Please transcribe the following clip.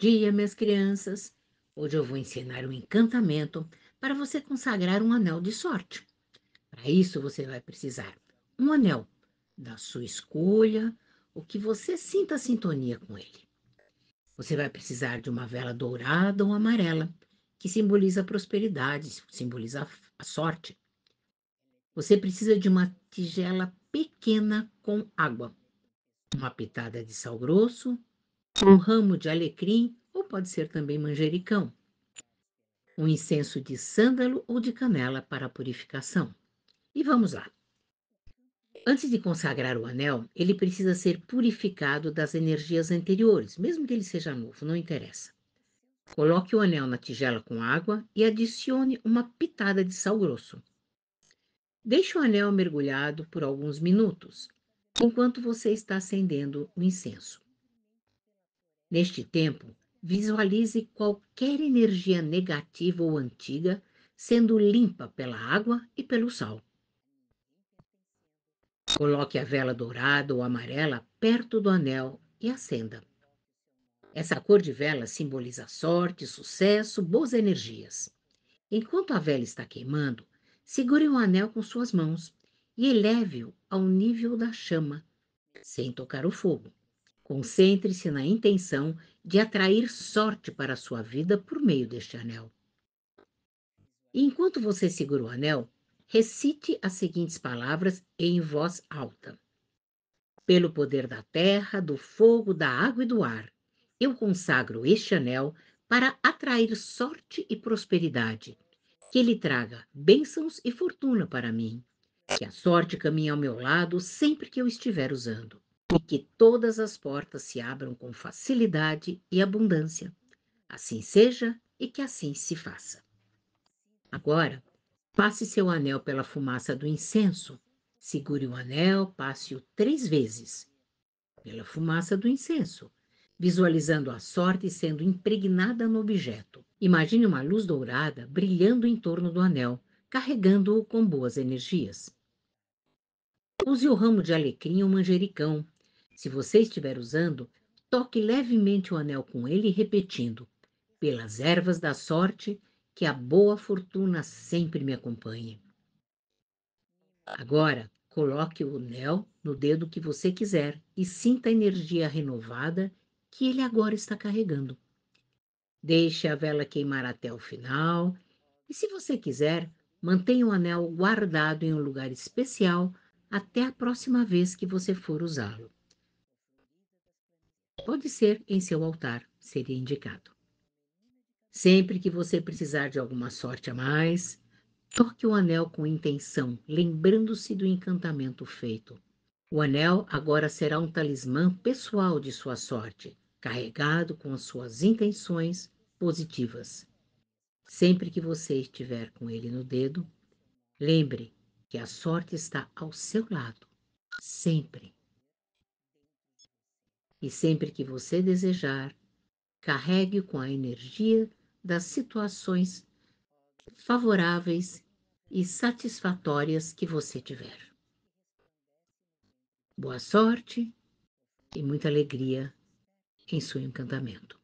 dia, minhas crianças! Hoje eu vou ensinar um encantamento para você consagrar um anel de sorte. Para isso, você vai precisar um anel da sua escolha, o que você sinta sintonia com ele. Você vai precisar de uma vela dourada ou amarela, que simboliza a prosperidade, simboliza a sorte. Você precisa de uma tigela pequena com água, uma pitada de sal grosso Hum. um ramo de alecrim ou pode ser também manjericão, um incenso de sândalo ou de canela para purificação. E vamos lá. Antes de consagrar o anel, ele precisa ser purificado das energias anteriores, mesmo que ele seja novo, não interessa. Coloque o anel na tigela com água e adicione uma pitada de sal grosso. Deixe o anel mergulhado por alguns minutos, enquanto você está acendendo o incenso. Neste tempo, visualize qualquer energia negativa ou antiga sendo limpa pela água e pelo sal. Coloque a vela dourada ou amarela perto do anel e acenda. Essa cor de vela simboliza sorte, sucesso, boas energias. Enquanto a vela está queimando, segure o anel com suas mãos e eleve-o ao nível da chama, sem tocar o fogo. Concentre-se na intenção de atrair sorte para a sua vida por meio deste anel. E enquanto você segura o anel, recite as seguintes palavras em voz alta: Pelo poder da terra, do fogo, da água e do ar, eu consagro este anel para atrair sorte e prosperidade, que ele traga bênçãos e fortuna para mim, que a sorte caminhe ao meu lado sempre que eu estiver usando e que todas as portas se abram com facilidade e abundância. Assim seja e que assim se faça. Agora, passe seu anel pela fumaça do incenso. Segure o anel, passe-o três vezes pela fumaça do incenso, visualizando a sorte sendo impregnada no objeto. Imagine uma luz dourada brilhando em torno do anel, carregando-o com boas energias. Use o ramo de alecrim ou manjericão se você estiver usando, toque levemente o anel com ele, repetindo: Pelas ervas da sorte, que a boa fortuna sempre me acompanhe. Agora, coloque o anel no dedo que você quiser e sinta a energia renovada que ele agora está carregando. Deixe a vela queimar até o final e, se você quiser, mantenha o anel guardado em um lugar especial até a próxima vez que você for usá-lo pode ser em seu altar, seria indicado. Sempre que você precisar de alguma sorte a mais, toque o anel com intenção, lembrando-se do encantamento feito. O anel agora será um talismã pessoal de sua sorte, carregado com as suas intenções positivas. Sempre que você estiver com ele no dedo, lembre que a sorte está ao seu lado, sempre. E sempre que você desejar, carregue com a energia das situações favoráveis e satisfatórias que você tiver. Boa sorte e muita alegria em seu encantamento.